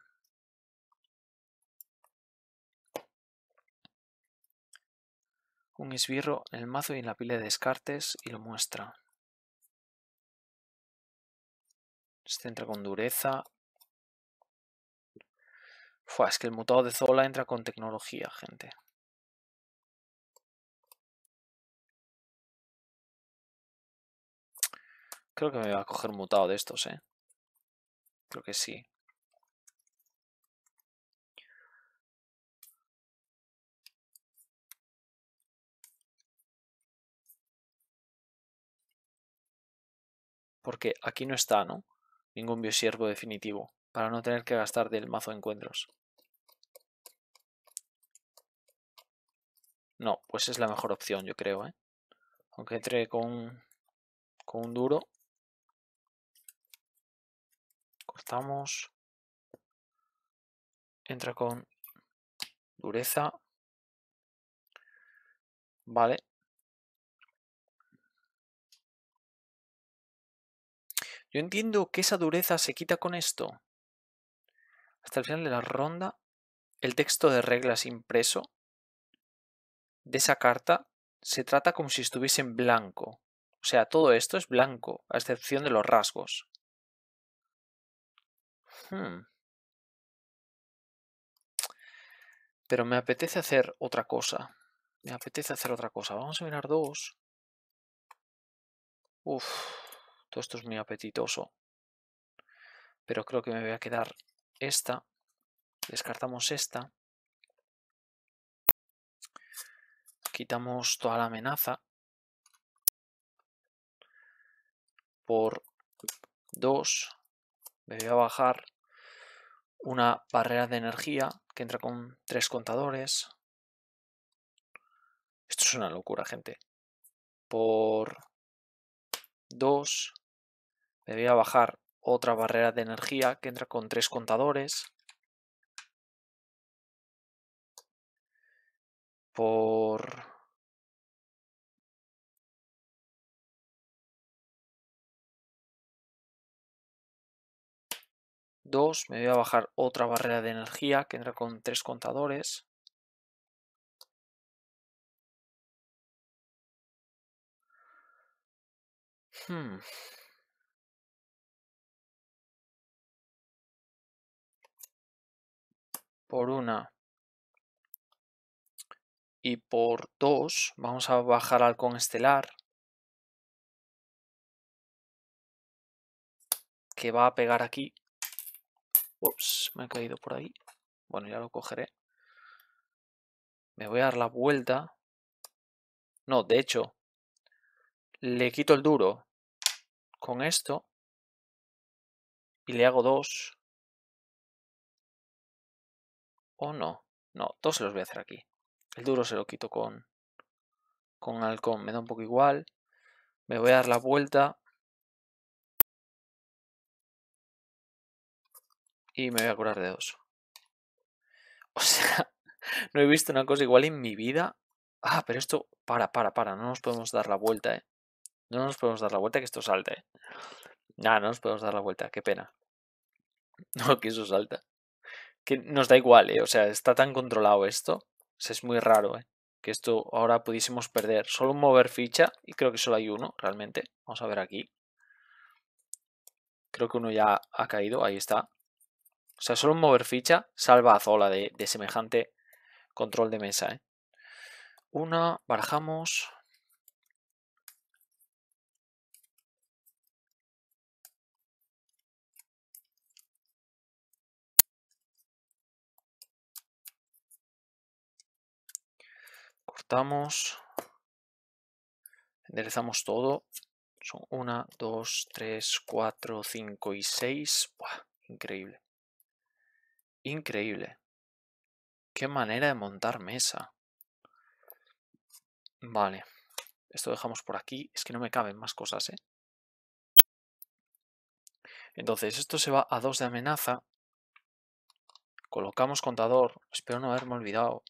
S2: Un esbirro en el mazo y en la pila de descartes y lo muestra. Se centra con dureza es que el mutado de Zola entra con tecnología, gente. Creo que me voy a coger mutado de estos, ¿eh? Creo que sí. Porque aquí no está, ¿no? Ningún biosiervo definitivo, para no tener que gastar del
S1: mazo de encuentros. No,
S2: pues es la mejor opción, yo creo, ¿eh? Aunque entre con, con un duro. Cortamos. Entra con dureza. Vale. Yo entiendo que esa dureza se quita con esto.
S1: Hasta el final de la ronda, el texto de reglas impreso de esa carta se trata como si estuviese en blanco. O sea, todo esto es blanco, a
S2: excepción de los rasgos. Hmm. Pero me apetece hacer otra cosa. Me
S1: apetece hacer otra cosa. Vamos a mirar dos. Uf, todo esto es muy apetitoso. Pero creo que me voy a quedar esta.
S2: Descartamos esta. quitamos toda la amenaza
S1: por 2 me voy a bajar una barrera de energía que entra con tres contadores.
S2: Esto es una locura, gente. Por 2
S1: me voy a bajar otra barrera de energía que entra con tres contadores.
S2: Por dos me voy a bajar otra barrera de energía que entra con tres contadores. Hmm. Por una y por dos vamos a bajar al con estelar que va a pegar aquí Ups, me he caído
S1: por ahí. Bueno, ya lo cogeré. Me voy a dar la vuelta.
S2: No, de hecho, le quito el duro con esto y le hago dos. O no, no, dos se los voy a hacer aquí. El duro se lo quito con, con halcón, me da un poco igual. Me voy a dar la vuelta Y me voy a curar de dos. O sea, no he visto una cosa igual en mi vida. Ah,
S1: pero esto... Para, para, para. No nos podemos dar la vuelta, ¿eh? No nos podemos dar la vuelta que esto salte, ¿eh? Nada, no nos podemos dar la vuelta. Qué pena. No, que eso salta. Que nos da igual, ¿eh? O sea, está tan controlado esto. es muy raro, ¿eh? Que esto ahora pudiésemos perder. Solo mover ficha. Y creo que solo hay uno, realmente. Vamos a ver aquí. Creo que uno ya ha caído. Ahí está. O sea, solo mover ficha salva a Zola de, semejante control de mesa. ¿eh? Una,
S2: barajamos. Cortamos. Enderezamos todo. Son una, dos,
S1: tres, 4, 5 y 6. Increíble. Increíble. Qué manera de montar mesa. Vale. Esto dejamos por aquí. Es que no me caben más cosas, ¿eh? Entonces, esto se va a 2 de amenaza. Colocamos contador. Espero no haberme olvidado.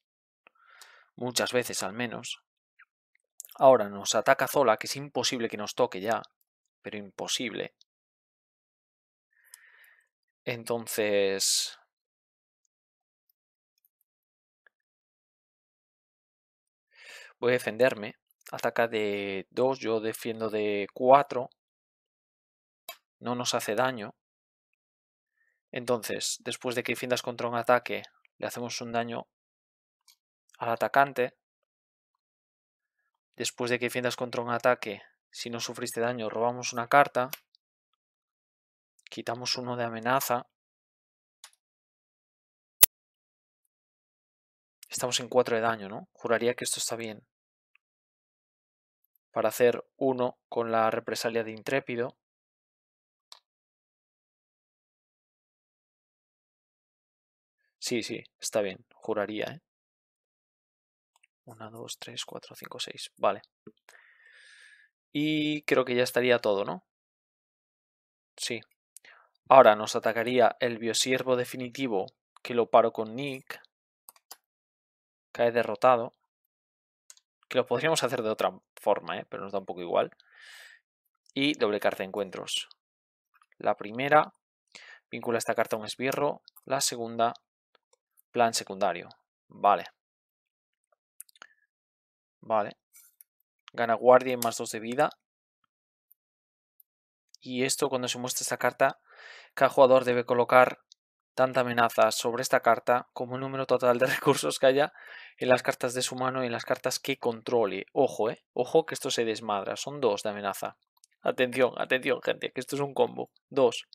S1: Muchas veces, al menos. Ahora nos ataca Zola, que es imposible que nos toque ya. Pero
S2: imposible. Entonces... voy a defenderme. Ataca de 2, yo defiendo de 4.
S1: No nos hace daño. Entonces, después de que defiendas contra un ataque, le hacemos un daño al atacante. Después de que defiendas contra un ataque, si no sufriste daño, robamos una carta.
S2: Quitamos uno de amenaza. Estamos en 4 de daño, ¿no? Juraría que esto está bien. Para hacer 1 con la represalia de intrépido. Sí, sí, está bien. Juraría, ¿eh? 1, 2, 3,
S1: 4, 5, 6. Vale. Y creo que ya estaría todo, ¿no? Sí. Ahora nos atacaría el biosiervo definitivo, que lo paro con Nick. Cae derrotado. Que lo podríamos hacer de otra forma, ¿eh? pero nos da un poco igual. Y doble carta de encuentros. La primera vincula esta carta a un esbirro. La segunda,
S2: plan secundario. Vale. Vale. Gana guardia y más 2 de vida.
S1: Y esto cuando se muestra esta carta, cada jugador debe colocar tanta amenaza sobre esta carta como el número total de recursos que haya en las cartas de su mano y en las cartas que controle. Ojo, eh. Ojo que esto se desmadra. Son dos de amenaza. Atención, atención, gente, que esto es un combo. Dos,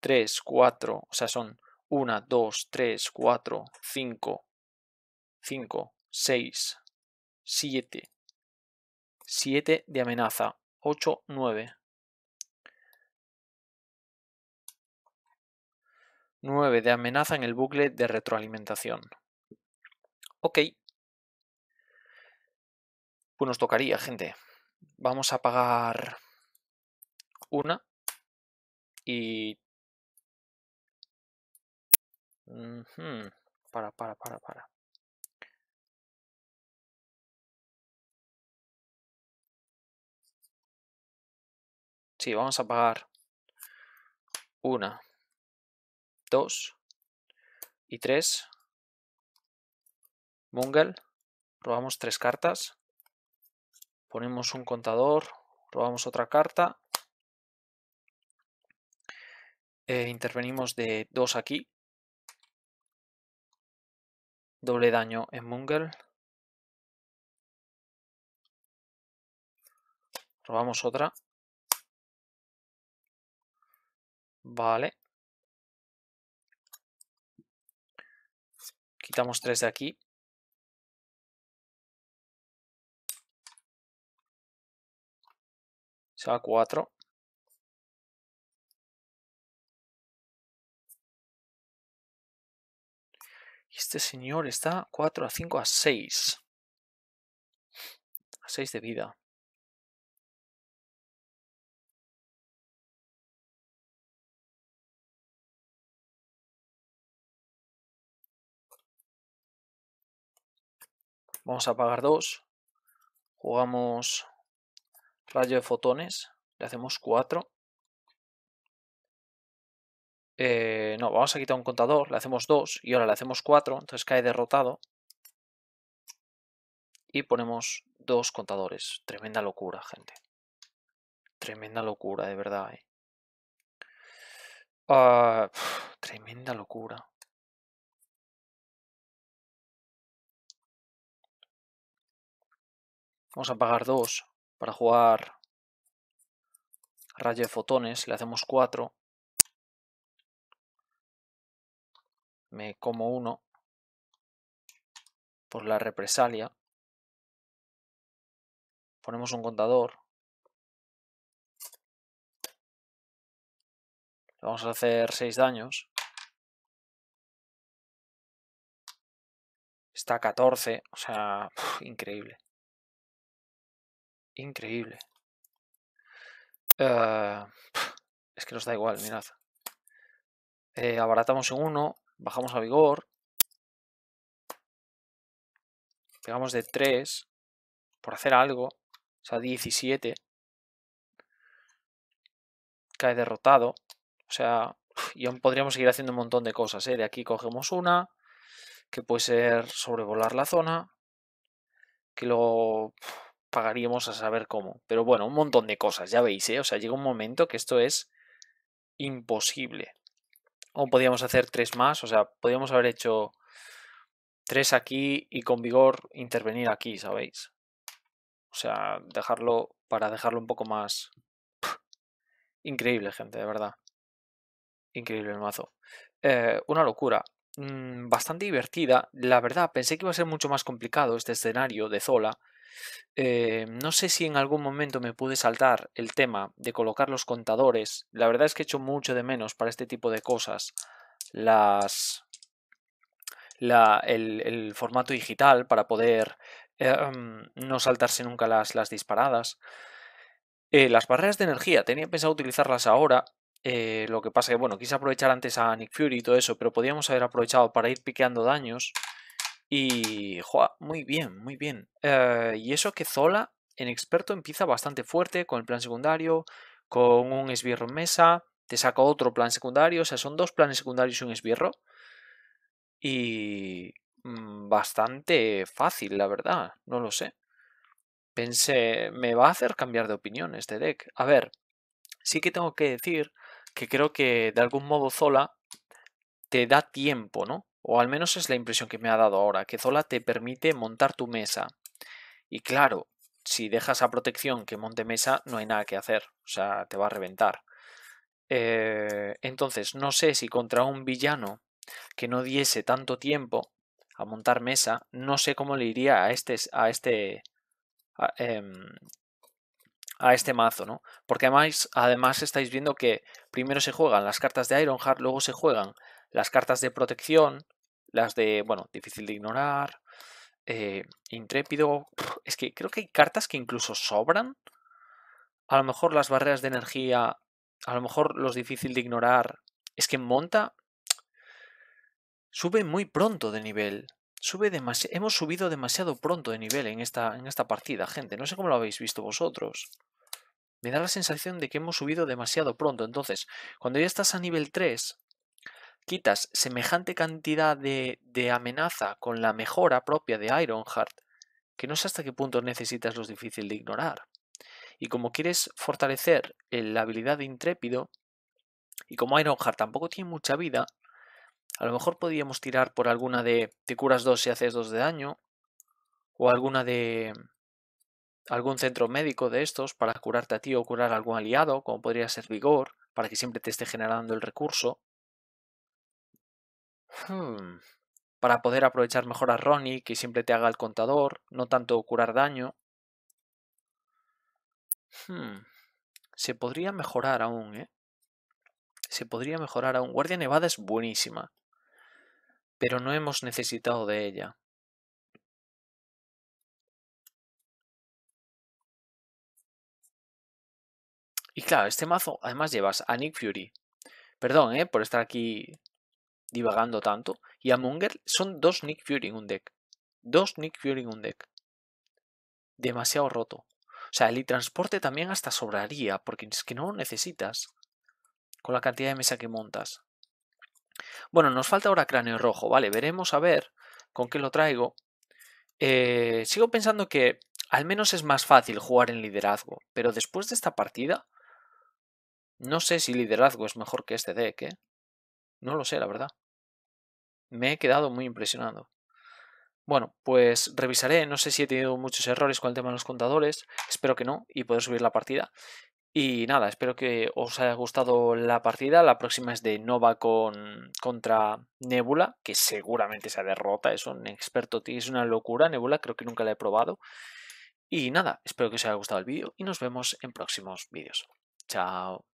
S1: tres, cuatro. O sea, son una, dos, tres, cuatro, cinco, cinco, seis,
S2: siete. Siete de amenaza. Ocho, nueve. Nueve de amenaza en el
S1: bucle de retroalimentación. Ok.
S2: Pues nos tocaría, gente. Vamos a pagar una y... Para, para, para, para. Sí, vamos a pagar una, dos
S1: y tres Mungle, robamos tres cartas, ponemos un contador, robamos otra carta,
S2: eh, intervenimos de dos aquí, doble daño en Mungle, robamos otra, vale, quitamos tres de aquí, se va a 4. Y este señor está 4, a 5, a 6. A 6 de vida. Vamos a pagar 2. Jugamos rayo de fotones, le hacemos 4.
S1: Eh, no, vamos a quitar un contador, le hacemos 2 y ahora le hacemos 4, entonces cae derrotado. Y ponemos dos contadores. Tremenda locura, gente. Tremenda locura, de verdad.
S2: Eh. Ah, tremenda locura. Vamos a pagar dos para jugar rayo de fotones, le hacemos 4. Me como 1 por la represalia. Ponemos un contador. Le vamos a hacer 6 daños. Está a 14, o sea, increíble. Increíble. Ah, es que nos da igual, mirad. Eh, abaratamos en uno. bajamos a vigor. Pegamos de 3 por hacer algo. O sea, 17.
S1: Cae derrotado. O sea, y podríamos seguir haciendo un montón de cosas. ¿eh? De aquí cogemos una, que puede ser sobrevolar la zona. Que luego pagaríamos a saber cómo. Pero bueno, un montón de cosas, ya veis, ¿eh? O sea, llega un momento que esto es imposible. O podíamos hacer tres más, o sea, podríamos haber hecho tres aquí y con vigor intervenir aquí, ¿sabéis? O sea, dejarlo para dejarlo un poco más... Increíble, gente, de verdad. Increíble el mazo. Eh, una locura. Mm, bastante divertida. La verdad, pensé que iba a ser mucho más complicado este escenario de Zola eh, no sé si en algún momento me pude saltar el tema de colocar los contadores. La verdad es que he hecho mucho de menos para este tipo de cosas las, la, el, formato digital para poder em, no saltarse nunca las, las disparadas. Eh, las barreras de energía, tenía pensado utilizarlas ahora. Eh, lo que pasa que, bueno, quise aprovechar antes a Nick Fury y todo eso, pero podíamos haber aprovechado para ir piqueando daños. Y, joa, muy bien, muy bien. Eh, y eso que Zola, en experto, empieza bastante fuerte con el plan secundario, con un esbirro en mesa, te saca otro plan secundario, o sea, son dos planes secundarios y un esbirro. Y mm, bastante fácil, la verdad, no lo sé. Pensé, me va a hacer cambiar de opinión este deck. A ver, sí que tengo que decir que creo que de algún modo Zola te da tiempo, ¿no? o al menos es la impresión que me ha dado ahora, que Zola te permite montar tu mesa. Y claro, si dejas a protección que monte mesa, no hay nada que hacer, o sea, te va a reventar. Eh, entonces, no sé si contra un villano que no diese tanto tiempo a montar mesa, no sé cómo le iría a este, a este, em, a este mazo, ¿no? Porque además, además estáis viendo que primero se juegan las cartas de Ironheart, luego se juegan las cartas de protección, las de, bueno, difícil de ignorar, eh, intrépido. Es que creo que hay cartas que incluso sobran. A lo mejor las barreras de energía, a lo mejor los difícil de ignorar. Es que Monta sube muy pronto de nivel. Sube Hemos subido demasiado pronto de nivel en esta, en esta partida, gente. No sé cómo lo habéis visto vosotros. Me da la sensación de que hemos subido demasiado pronto. Entonces, cuando ya estás a nivel 3, quitas semejante cantidad de, amenaza con la mejora propia de Ironheart, que no sé hasta qué punto necesitas los difícil de ignorar. Y como quieres fortalecer la habilidad de intrépido, y como Ironheart tampoco tiene mucha vida, a lo mejor podríamos tirar por alguna de te curas dos y haces dos de daño, o alguna de algún centro médico de estos para curarte a ti o curar a algún aliado, como podría ser Vigor, para que siempre te esté generando el recurso. Hmm. Para poder aprovechar mejor a Ronnie, que siempre te haga el contador, no tanto curar daño. Hmm. Se podría mejorar aún, ¿eh? Se podría mejorar aún. Guardia Nevada es buenísima.
S2: Pero no hemos necesitado de ella. Y claro, este mazo además
S1: llevas a Nick Fury. Perdón, ¿eh? Por estar aquí divagando tanto. Y a Munger son dos Nick Fury en un deck. Dos Nick Fury en un deck. Demasiado roto. O sea, el transporte también hasta sobraría, porque es que no lo necesitas. Con la cantidad de mesa que montas. Bueno, nos falta ahora cráneo rojo, ¿vale? Veremos a ver con qué lo traigo. Eh, sigo pensando que al menos es más fácil jugar en liderazgo, pero después de esta partida, no sé si liderazgo es mejor que este deck, ¿eh? No lo sé, la verdad. Me he quedado muy impresionado. Bueno, pues revisaré, no sé si he tenido muchos errores con el tema de los contadores, espero que no y poder subir la partida. Y nada, espero que os haya gustado la partida, la próxima es de Nova con, contra Nebula, que seguramente sea derrota, es un experto, es una locura Nebula, creo que nunca la he probado.
S2: Y nada, espero que os haya gustado el vídeo y nos vemos en próximos vídeos. Chao.